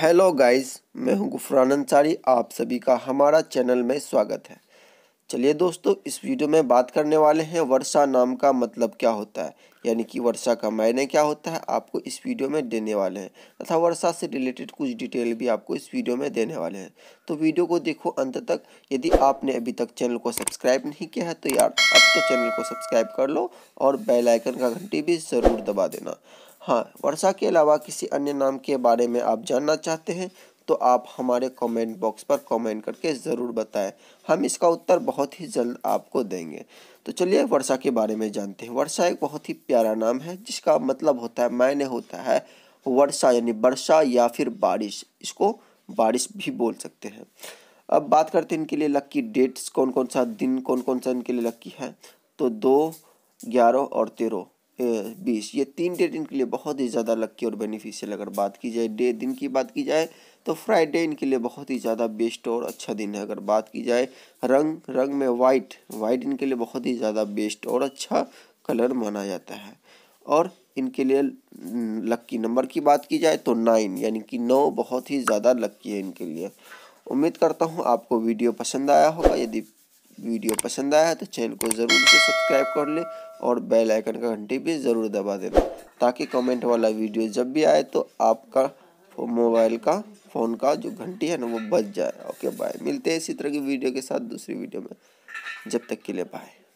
hello guys मैं हूं गुफरान अंसारी आप सभी का हमारा चैनल में स्वागत है चलिए दोस्तों इस वीडियो में बात करने वाले हैं वर्षा नाम का मतलब क्या होता है यानी कि वर्षा का मायने क्या होता है आपको इस वीडियो में देने वाले हैं तथा वर्षा से रिलेटेड कुछ डिटेल भी आपको इस वीडियो में देने वाले हैं तो वीडियो को देखो अंत तक यदि आपने अभी तक चैनल को सब्सक्राइब नहीं किया है तो यार अब तो चैनल को सब्सक्राइब कर लो और बेलाइकन का घंटी भी ज़रूर दबा देना हाँ वर्षा के अलावा किसी अन्य नाम के बारे में आप जानना चाहते हैं तो आप हमारे कमेंट बॉक्स पर कमेंट करके ज़रूर बताएं हम इसका उत्तर बहुत ही जल्द आपको देंगे तो चलिए वर्षा के बारे में जानते हैं वर्षा एक बहुत ही प्यारा नाम है जिसका मतलब होता है मायने होता है वर्षा यानी वर्षा या फिर बारिश इसको बारिश भी बोल सकते हैं अब बात करते हैं इनके लिए लक्की डेट्स कौन कौन सा दिन कौन कौन सा इनके लिए लक्की है तो दो ग्यारह और तेरह बीस ये तीन डेट इनके लिए बहुत ही ज़्यादा लक्की और बेनिफिशियल अगर बात की जाए डे दिन की बात की जाए तो फ्राइडे इनके लिए बहुत ही ज़्यादा बेस्ट और अच्छा दिन है अगर बात की जाए रंग रंग में वाइट वाइट इनके लिए बहुत ही ज़्यादा बेस्ट और अच्छा कलर माना जाता है और इनके लिए लक्की नंबर की बात की जाए तो नाइन यानी कि नौ बहुत ही ज़्यादा लक्की है इनके लिए उम्मीद करता हूँ आपको वीडियो पसंद आया होगा यदि वीडियो पसंद आया तो चैनल को ज़रूर से सब्सक्राइब कर लें और बेल आइकन का घंटी भी ज़रूर दबा देना ताकि कमेंट वाला वीडियो जब भी आए तो आपका मोबाइल का फ़ोन का जो घंटी है ना वो बच जाए ओके बाय मिलते हैं इसी तरह की वीडियो के साथ दूसरी वीडियो में जब तक के लिए बाय